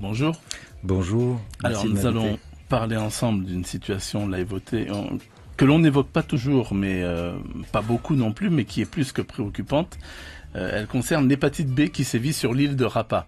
Bonjour. Bonjour. Alors nous allons parler ensemble d'une situation que l'on n'évoque pas toujours, mais euh, pas beaucoup non plus, mais qui est plus que préoccupante. Euh, elle concerne l'hépatite B qui sévit sur l'île de Rapa.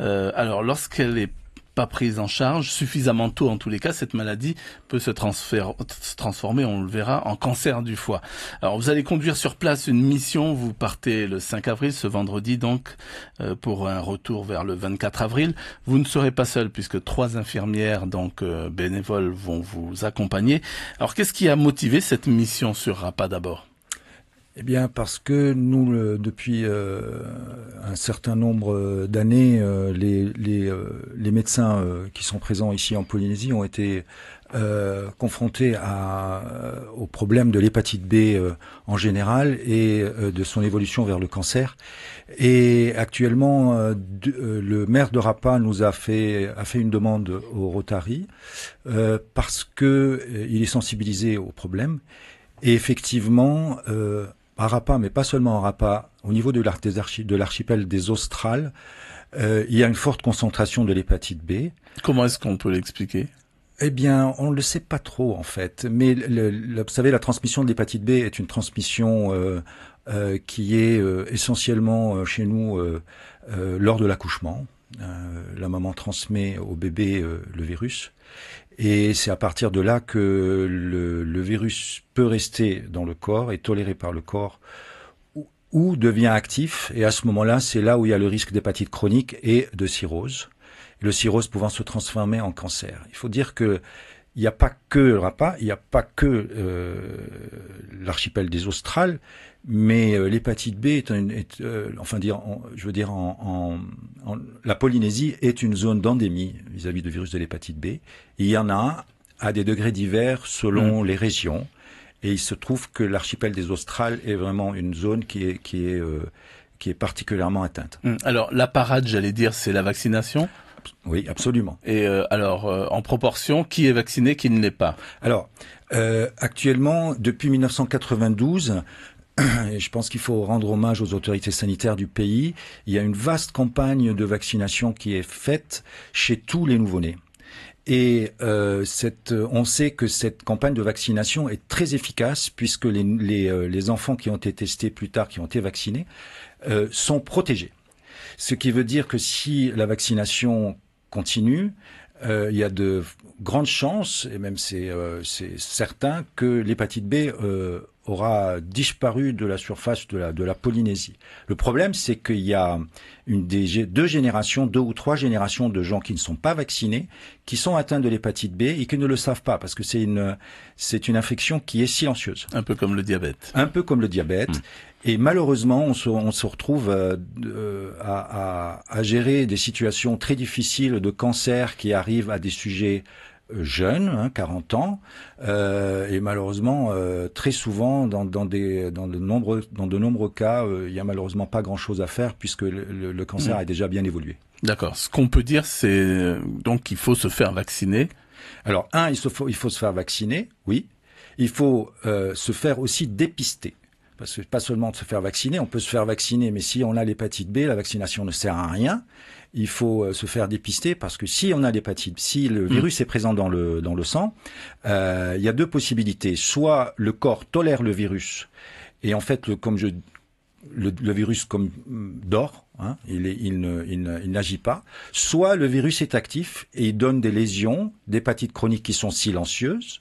Euh, alors lorsqu'elle est pas prise en charge suffisamment tôt en tous les cas, cette maladie peut se, se transformer, on le verra, en cancer du foie. Alors vous allez conduire sur place une mission, vous partez le 5 avril, ce vendredi donc, euh, pour un retour vers le 24 avril. Vous ne serez pas seul puisque trois infirmières donc euh, bénévoles vont vous accompagner. Alors qu'est-ce qui a motivé cette mission sur RAPA d'abord eh bien, parce que nous, depuis euh, un certain nombre d'années, euh, les, les, euh, les, médecins qui sont présents ici en Polynésie ont été confrontés à, au problème de l'hépatite B en général et de son évolution vers le cancer. Et actuellement, le maire de Rapa nous a fait, a fait une demande au Rotary parce que il est sensibilisé au problème. Et effectivement, à Rapa, mais pas seulement à Rapa, au niveau de l'archipel des Australes, euh, il y a une forte concentration de l'hépatite B. Comment est-ce qu'on peut l'expliquer eh bien, on ne le sait pas trop en fait, mais vous savez, la transmission de l'hépatite B est une transmission euh, euh, qui est essentiellement chez nous lors de l'accouchement. la maman transmet au bébé le virus, et c'est à partir de là que le, virus peut rester dans le corps et toléré par le corps ou, ou devient actif. Et à ce moment-là, c'est là où il y a le risque d'hépatite chronique et de cirrhose. Le cirrhose pouvant se transformer en cancer. Il faut dire que il n'y a pas que le Rapa, il n'y a pas que euh, l'archipel des Australes, mais euh, l'hépatite B est, euh, enfin dire, je veux dire, en, la Polynésie est une zone d'endémie vis-à-vis du virus de l'hépatite B. il y en a à des degrés divers selon mm. les régions, et il se trouve que l'archipel des Australes est vraiment une zone qui est qui est qui est particulièrement atteinte. Mm. Alors la parade, j'allais dire, c'est la vaccination. Oui, absolument. Et euh, alors, euh, en proportion, qui est vacciné, qui ne l'est pas Alors, euh, actuellement, depuis 1992, je pense qu'il faut rendre hommage aux autorités sanitaires du pays. Il y a une vaste campagne de vaccination qui est faite chez tous les nouveau-nés. Et on sait que cette campagne de vaccination est très efficace puisque les, enfants qui ont été testés plus tard, qui ont été vaccinés, sont protégés. Ce qui veut dire que si la vaccination continue, euh, il y a de grandes chances, et même c'est euh, certain, que l'hépatite B euh, aura disparu de la surface de la, Polynésie. Le problème, c'est qu'il y a une des, deux générations, deux ou trois générations de gens qui ne sont pas vaccinés, qui sont atteints de l'hépatite B et qui ne le savent pas parce que c'est une, c'est une infection qui est silencieuse. Un peu comme le diabète. Un peu comme le diabète. Mm. Et malheureusement, on se, retrouve euh, euh, à, à gérer des situations très difficiles de cancer qui arrivent à des sujets Jeune, hein, 40 ans, euh, et malheureusement euh, très souvent dans, des, de nombreux, dans de nombreux cas, euh, il y n'y a malheureusement pas grand-chose à faire puisque le, cancer hmm. a déjà bien évolué. D'accord. Ce qu'on peut dire, c'est donc qu'il faut se faire vacciner. Alors, un, il faut, il faut se faire vacciner, oui. Il faut se faire aussi dépister. Parce que pas seulement de se faire vacciner, on peut se faire vacciner, mais si on a l'hépatite B, la vaccination ne sert à rien. Il faut euh, se faire dépister parce que si on a l'hépatite, si le mm. virus est présent dans le, dans le sang, euh, il y a deux possibilités. Soit le corps tolère le virus et en fait, le, comme je, le, le, virus comme mm, dort, hein, il, est, il, il, n'agit pas. Soit le virus est actif et il donne des lésions, d'hépatite chronique qui sont silencieuses.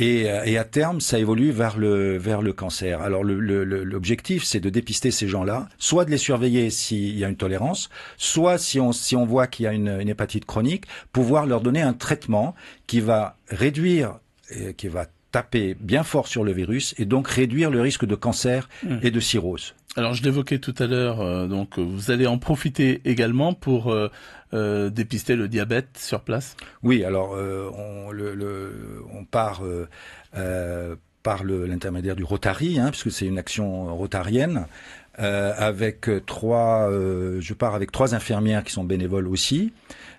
Euh, et, à terme, ça évolue vers le, vers le cancer. Alors l'objectif, c'est de dépister ces gens-là, soit de les surveiller s'il y a une tolérance, soit si on, si on voit qu'il y a une, hépatite chronique, pouvoir leur donner un traitement qui va réduire, euh, qui va taper bien fort sur le virus et donc réduire le risque de cancer mmh. et de cirrhose. Alors je l'évoquais tout à l'heure, euh, donc euh, vous allez en profiter également pour euh, dépister le diabète sur place. Oui, alors on, le, on, part par l'intermédiaire du Rotary, hein, puisque c'est une action rotarienne. avec trois, je pars avec trois infirmières qui sont bénévoles aussi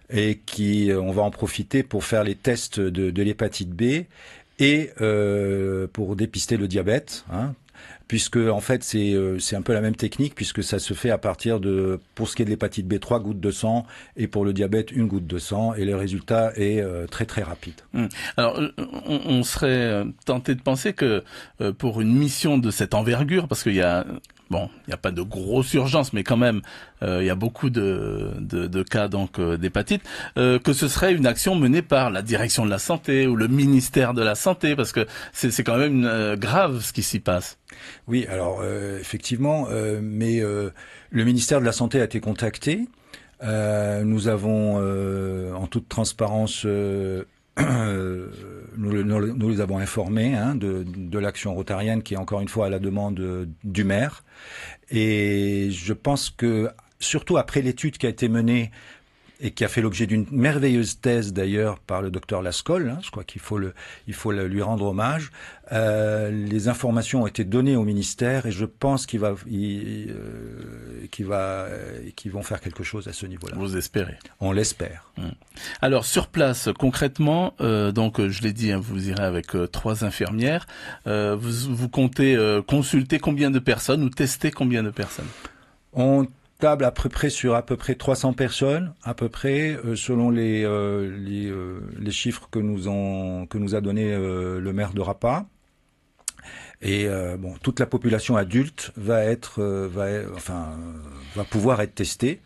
et qui, on va en profiter pour faire les tests de, l'hépatite B et pour dépister le diabète, hein, puisque en fait euh, c'est un peu la même technique puisque ça se fait à partir de pour ce qui est de l'hépatite B 3 gouttes de sang et pour le diabète une goutte de sang et le résultat est euh, très très rapide. Mmh. Alors euh, on, serait tenté de penser que pour une mission de cette envergure parce qu'il y a bon, il n'y a pas de grosse urgence, mais quand même, euh, il y a beaucoup de, de, cas donc euh, d'hépatite, euh, que ce serait une action menée par la direction de la santé ou le ministère de la santé, parce que c'est quand même grave ce qui s'y passe. Oui, alors effectivement, mais le ministère de la santé a été contacté. nous avons, en toute transparence. nous, les avons informés hein, de l'action rotarienne qui est encore une fois à la demande euh, du maire. Et je pense que surtout après l'étude qui a été menée et qui a fait l'objet d'une merveilleuse thèse d'ailleurs par le docteur Lascol, hein, je crois qu'il faut, le, il faut lui rendre hommage. Euh, les informations ont été données au ministère et je pense qu'il va, euh, qu'il va, euh, qu'ils vont faire quelque chose à ce niveau-là. Vous espérez On l'espère. Mmh. Alors sur place, concrètement, euh, donc je l'ai dit, hein, vous irez avec euh, trois infirmières. Euh, vous, vous comptez consulter combien de personnes ou tester combien de personnes On table à peu près sur à peu près 300 personnes, à peu près, euh, selon les, euh, euh, les, chiffres que nous, ont, que nous a donné le maire de Rapa. Et bon, toute la population adulte va être, va, enfin, va pouvoir être testée.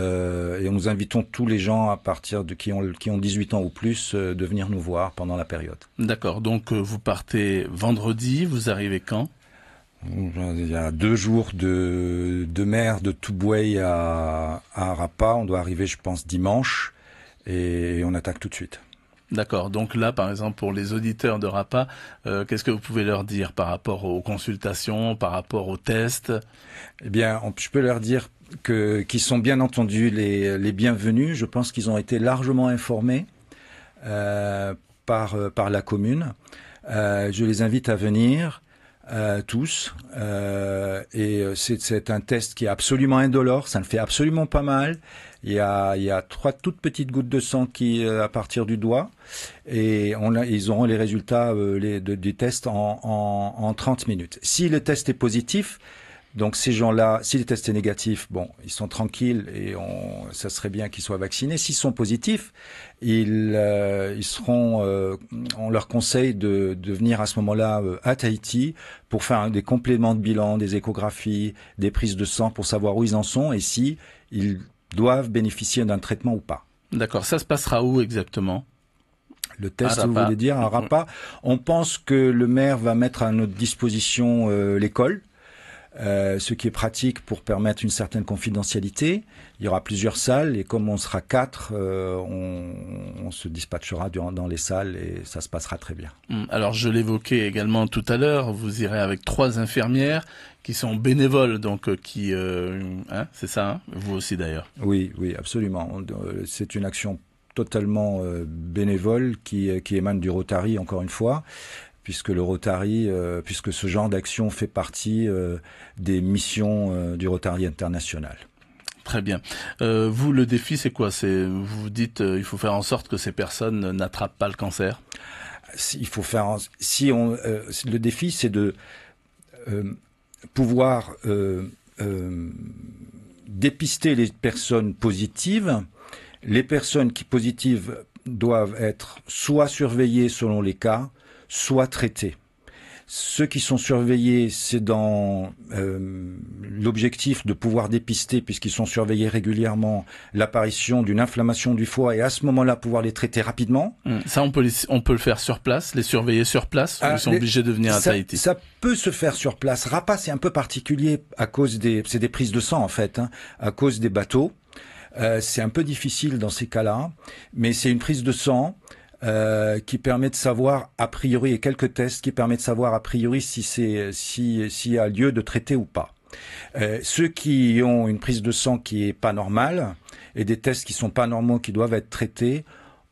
et nous invitons tous les gens à partir de qui ont, qui ont 18 ans ou plus de venir nous voir pendant la période. D'accord. Donc vous partez vendredi, vous arrivez quand il y a deux jours de, mer de Touboué à, Rapa. On doit arriver, je pense, dimanche. Et on attaque tout de suite. D'accord. Donc là, par exemple, pour les auditeurs de Rapa, euh, qu'est-ce que vous pouvez leur dire par rapport aux consultations, par rapport aux tests Eh bien, je peux leur dire qu'ils sont bien entendu les, bienvenus. Je pense qu'ils ont été largement informés euh, par euh, par la commune. je les invite à venir. Euh, tous. Euh, et euh, c'est un test qui est absolument indolore, ça ne fait absolument pas mal. Il y a, trois toutes petites gouttes de sang qui à partir du doigt. Et on ils auront les résultats de, du test en, en, en 30 minutes. Si le test est positif, donc ces gens-là, s'ils étaient négatifs, bon, ils sont tranquilles et on, ça serait bien qu'ils soient vaccinés. S'ils sont positifs, ils, euh, ils seront, euh, on leur conseille de, de venir à ce moment-là euh, à Tahiti pour faire des compléments de bilan, des échographies, des prises de sang pour savoir où ils en sont et si ils doivent bénéficier d'un traitement ou pas. D'accord, ça se passera où exactement le test, vous voulez dire, un mm-hmm. RAPA. On pense que le maire va mettre à notre disposition l'école euh, ce qui est pratique pour permettre une certaine confidentialité. Il y aura plusieurs salles et comme on sera quatre, euh, on, se dispatchera dans les salles et ça se passera très bien. Hum, alors je l'évoquais également tout à l'heure, vous irez avec trois infirmières qui sont bénévoles, donc euh, qui... hein, c'est ça, hein, vous aussi d'ailleurs. Oui, oui, absolument. C'est une action totalement bénévole qui, qui émane du Rotary, encore une fois puisque le Rotary, euh, puisque ce genre d'action fait partie euh, des missions euh, du Rotary international. Très bien. vous, le défi, c'est quoi vous, dites, il faut faire en sorte que ces personnes n'attrapent pas le cancer. faire. Si le défi, c'est de pouvoir dépister les personnes positives. Les personnes qui positives doivent être soit surveillées selon les cas, soit traités. Ceux qui sont surveillés, c'est dans euh, l'objectif de pouvoir dépister, puisqu'ils sont surveillés régulièrement, l'apparition d'une inflammation du foie et à ce moment-là pouvoir les traiter rapidement. Hum, ça, on peut, on peut le faire sur place, les surveiller sur place, ou ah, ils sont obligés de venir à ça, Tahiti Ça peut se faire sur place. Rapace c'est un peu particulier à cause des... C'est des prises de sang, en fait, hein, à cause des bateaux. Euh, c'est un peu difficile dans ces cas-là, mais c'est une prise de sang euh, qui permet de savoir a priori, et quelques tests qui permettent de savoir a priori si c'est si s'il y a lieu de traiter ou pas. Euh, ceux qui ont une prise de sang qui est pas normale et des tests qui sont pas normaux qui doivent être traités,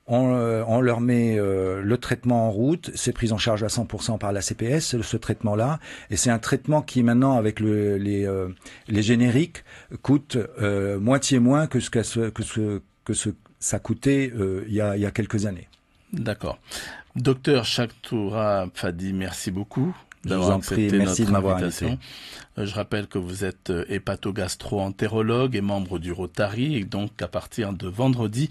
on, euh, on leur met euh, le traitement en route, c'est pris en charge à 100% par la CPS, ce traitement-là, et c'est un traitement qui maintenant avec le, les, génériques coûte moitié moins que ce que, que, ce, que ce, ça coûtait il y, a, il y a quelques années. D'accord. Docteur Chaktoura Fadi, merci beaucoup d'avoir accepté notre de invitation. Euh, je rappelle que vous êtes euh, hépatogastro-entérologue et membre du Rotary et donc à partir de vendredi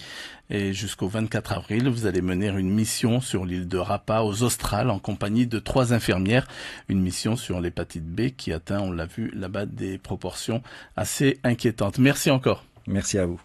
et jusqu'au 24 avril, vous allez mener une mission sur l'île de Rapa aux Australes en compagnie de trois infirmières, une mission sur l'hépatite B qui atteint, on l'a vu là-bas, des proportions assez inquiétantes. Merci encore. Merci à vous.